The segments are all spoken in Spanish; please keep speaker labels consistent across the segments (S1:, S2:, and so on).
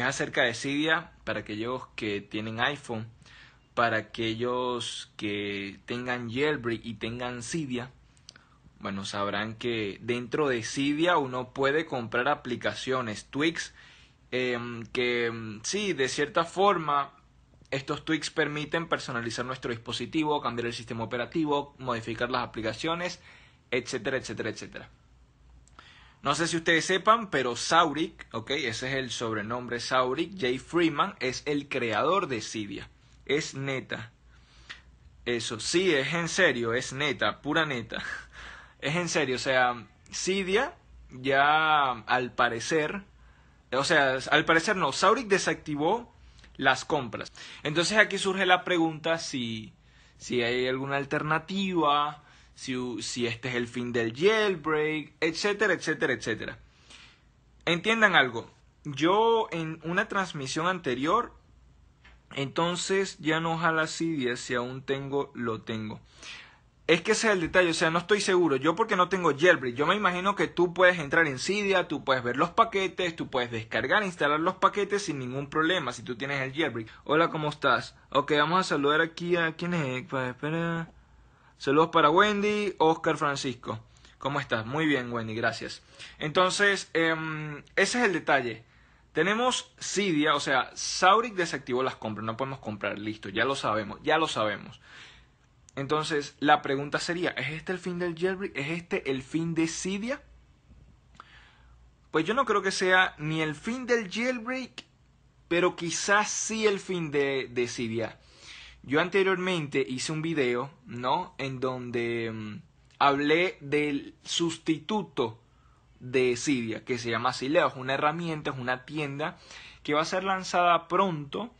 S1: es acerca de Cydia para aquellos que tienen iPhone, para aquellos que tengan jailbreak y tengan Cydia. Bueno, sabrán que dentro de Cydia uno puede comprar aplicaciones, tweaks, em, que em, sí, de cierta forma, estos tweaks permiten personalizar nuestro dispositivo, cambiar el sistema operativo, modificar las aplicaciones, etcétera, etcétera, etcétera. No sé si ustedes sepan, pero Saurik, ok, ese es el sobrenombre Saurik, Jay Freeman es el creador de Cydia. Es neta. Eso, sí, es en serio, es neta, pura neta. Es en serio, o sea, Cydia ya al parecer, o sea, al parecer no, Saurik desactivó las compras. Entonces aquí surge la pregunta si, si hay alguna alternativa si, este es el fin del jailbreak, etcétera, etcétera, etcétera. Entiendan algo, yo en una transmisión anterior, entonces ya no ojalá Cydia, si aún tengo, lo tengo. Es que ese es el detalle, o sea, no estoy seguro. Yo porque no tengo jailbreak, yo me imagino que tú puedes entrar en Cydia, tú puedes ver los paquetes, tú puedes descargar, e instalar los paquetes sin ningún problema si tú tienes el jailbreak. Hola, ¿cómo estás? Ok, vamos a saludar aquí a quién es. Espera. Saludos para Wendy, Oscar Francisco. ¿Cómo estás? Muy bien, Wendy, gracias. Entonces, em, ese es el detalle. Tenemos Cydia, o sea, Sauric desactivó las compras, no podemos comprar, listo, ya lo sabemos, ya lo sabemos. Entonces, la pregunta sería, ¿es este el fin del jailbreak? ¿Es este el fin de Cydia? Pues yo no creo que sea ni el fin del jailbreak, pero quizás sí el fin de, de Cydia. Yo anteriormente hice un video, ¿no? En donde mm, hablé del sustituto de Cydia, que se llama Cileo. Es una herramienta, es una tienda que va a ser lanzada pronto,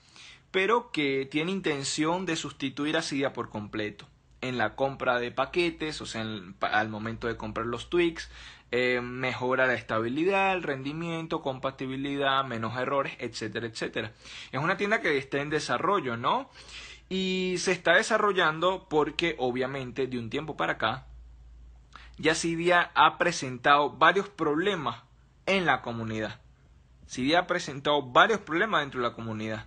S1: pero que tiene intención de sustituir a Cydia por completo en la compra de paquetes, o sea, al momento de comprar los tweaks, eh, mejora la estabilidad, el rendimiento, compatibilidad, menos errores, etcétera, etcétera. Es una tienda que está en desarrollo, ¿no? Y se está desarrollando porque obviamente de un tiempo para acá, ya Cydia ha presentado varios problemas en la comunidad. Cydia ha presentado varios problemas dentro de la comunidad.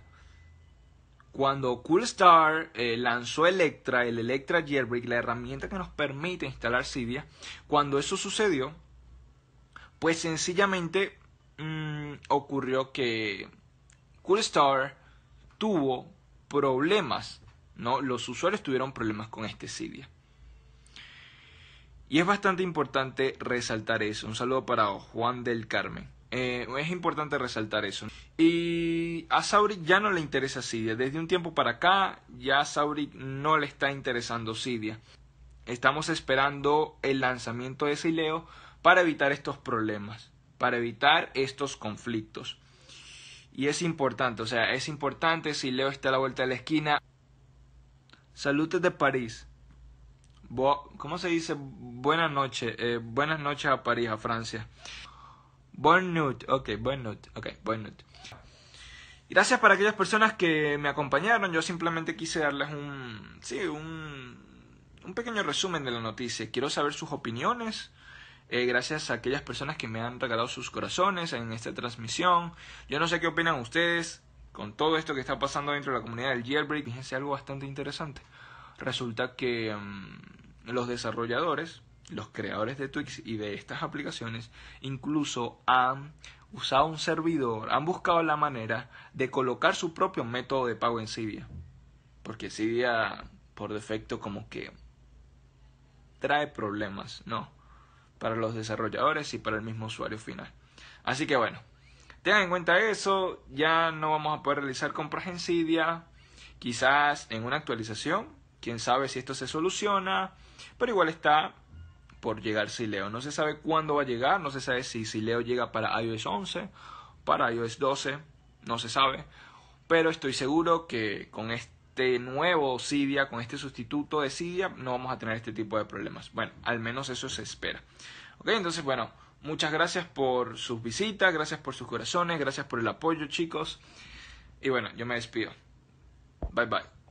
S1: Cuando Coolstar eh, lanzó Electra, el Electra Jailbreak, la herramienta que nos permite instalar Cydia, cuando eso sucedió, pues sencillamente mm, ocurrió que Coolstar tuvo problemas, ¿no? Los usuarios tuvieron problemas con este Cydia. Y es bastante importante resaltar eso. Un saludo para Juan del Carmen. Eh, es importante resaltar eso. Y a Sauri ya no le interesa Cydia. Desde un tiempo para acá ya a no le está interesando Cydia. Estamos esperando el lanzamiento de Sileo para evitar estos problemas, para evitar estos conflictos. Y es importante, o sea, es importante si Leo está a la vuelta de la esquina. Saludos de París. Bo ¿Cómo se dice? Buenas noches. Eh, buenas noches a París, a Francia. buen nuit. Ok, buen nuit. Ok, buen nuit. Gracias para aquellas personas que me acompañaron. Yo simplemente quise darles un... Sí, un... Un pequeño resumen de la noticia. Quiero saber sus opiniones eh, gracias a aquellas personas que me han regalado sus corazones en esta transmisión. Yo no sé qué opinan ustedes con todo esto que está pasando dentro de la comunidad del jailbreak. Fíjense algo bastante interesante. Resulta que mm, los desarrolladores, los creadores de Twix y de estas aplicaciones, incluso han usado un servidor, han buscado la manera de colocar su propio método de pago en Cydia. Porque Cydia, por defecto, como que trae problemas, ¿no? para los desarrolladores y para el mismo usuario final. Así que bueno, tengan en cuenta eso, ya no vamos a poder realizar compras en Cydia, quizás en una actualización, quién sabe si esto se soluciona, pero igual está por llegar Sileo. No se sabe cuándo va a llegar, no se sabe si Sileo llega para iOS 11, para iOS 12, no se sabe, pero estoy seguro que con este este nuevo Cydia, con este sustituto de Cydia, no vamos a tener este tipo de problemas. Bueno, al menos eso se espera. Ok, entonces, bueno, muchas gracias por sus visitas, gracias por sus corazones, gracias por el apoyo, chicos. Y bueno, yo me despido. Bye bye.